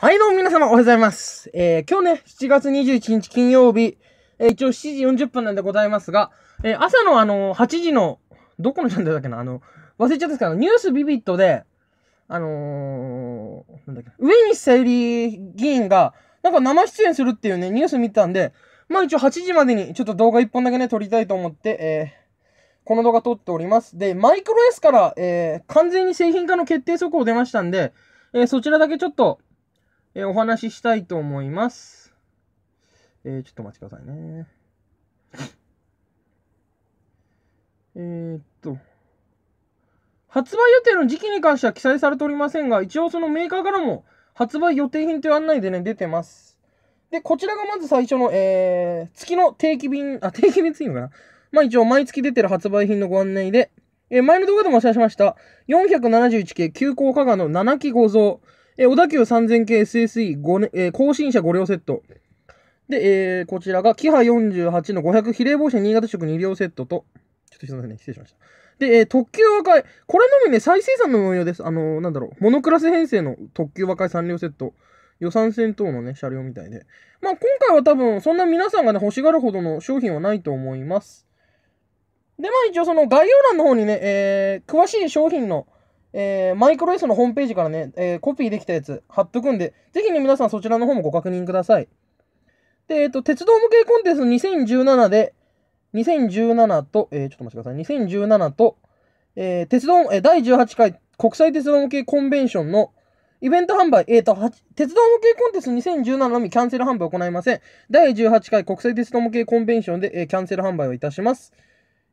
はい、どうも皆様おはようございます。えー、今日ね、7月21日金曜日、えー、一応7時40分なんでございますが、えー、朝のあの、8時の、どこのチャンネルだっけな、あの、忘れちゃったんですけど、ニュースビビットで、あのー、なんだっけ、上西さゆり議員が、なんか生出演するっていうね、ニュース見たんで、まあ一応8時までにちょっと動画1本だけね、撮りたいと思って、えー、この動画撮っております。で、マイクロ S から、えー、完全に製品化の決定速報出ましたんで、えー、そちらだけちょっと、えー、お話ししたいと思います。えー、ちょっとお待ちくださいね。えー、っと。発売予定の時期に関しては記載されておりませんが、一応そのメーカーからも発売予定品という案内でね、出てます。で、こちらがまず最初の、えー、月の定期便、あ、定期便ついのかなまあ一応毎月出てる発売品のご案内で、えー、前の動画でもお伝えしました、471系急降下がの7期5像。えー、小田急3000系 SSE5 年、えー、更新車5両セット。で、えー、こちらが、キハ48の500比例防止新潟色2両セットと、ちょっとすみませんね、失礼しました。で、えー、特急和解、これのみね、再生産の模様です。あのー、なんだろう、モノクラス編成の特急和解3両セット、予算戦等のね、車両みたいで。まあ、今回は多分、そんな皆さんがね、欲しがるほどの商品はないと思います。で、まあ一応その概要欄の方にね、えー、詳しい商品のえー、マイクロ S のホームページからね、えー、コピーできたやつ貼っとくんで、ぜひね、皆さんそちらの方もご確認ください。で、えっ、ー、と、鉄道模型コンテンツ2017で、2017と、えー、ちょっと待ってください、2017と、えー、鉄道、えー、第18回国際鉄道模型コンベンションのイベント販売、えっ、ー、と、鉄道模型コンテンツ2017のみキャンセル販売を行いません。第18回国際鉄道模型コンベンションで、えー、キャンセル販売をいたします。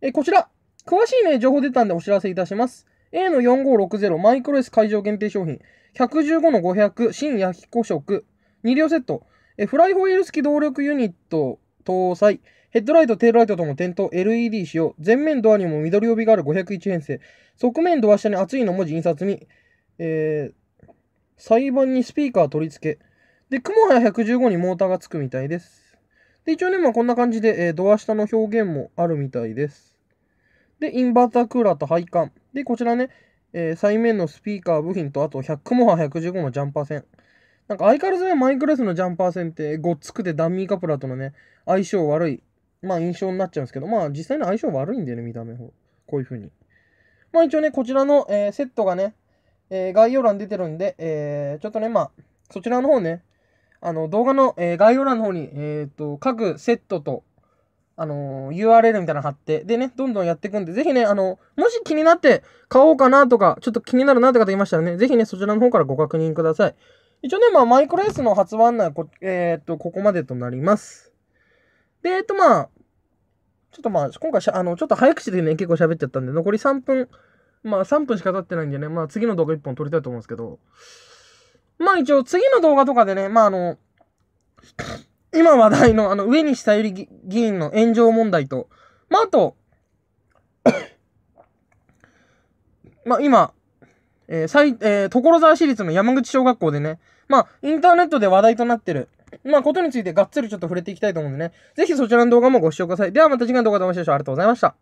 えー、こちら、詳しいね、情報出たんでお知らせいたします。A の4560マイクロ S 会場限定商品、115の500新焼き古食、2両セット、えフライホイール付き動力ユニット搭載、ヘッドライト、テールライトとも点灯、LED 使用、前面ドアにも緑帯がある501編成、側面ドア下に熱いの文字印刷に、えー、裁判にスピーカー取り付け、で、雲原115にモーターがつくみたいです。で、一応ね、まあこんな感じで、えー、ドア下の表現もあるみたいです。で、インバータークーラーと配管。で、こちらね、えー、背面のスピーカー部品と、あと100モハ115のジャンパー線。なんか相変わらずね、マイクロスのジャンパー線ってごっつくてダミーカプラーとのね、相性悪い、まあ印象になっちゃうんですけど、まあ実際の相性悪いんだよね、見た目こういう風に。まあ一応ね、こちらの、えー、セットがね、えー、概要欄出てるんで、えー、ちょっとね、まあ、そちらの方ね、あの動画の、え概要欄の方に、えっ、と、各セットと、あのー、URL みたいなの貼って、でね、どんどんやっていくんで、ぜひね、あのー、もし気になって買おうかなとか、ちょっと気になるなって方いましたらね、ぜひね、そちらの方からご確認ください。一応ね、まあ、マイクロエースの発売案内はこ、えー、っと、ここまでとなります。で、えっと、まあ、ちょっとまあ、今回しゃ、あの、ちょっと早口でね、結構喋っちゃったんで、残り3分、まあ、3分しか経ってないんでね、まあ、次の動画1本撮りたいと思うんですけど、まあ、一応、次の動画とかでね、まあ、あの、今話題のあの上西さゆり議員の炎上問題と、まあ、あと まあ今、えー最えー、所沢市立の山口小学校でね、まあ、インターネットで話題となってる、まあ、ことについてがっつりちょっと触れていきたいと思うんでね、ぜひそちらの動画もご視聴ください。ではまた次回の動画でお会いしましょう。ありがとうございました。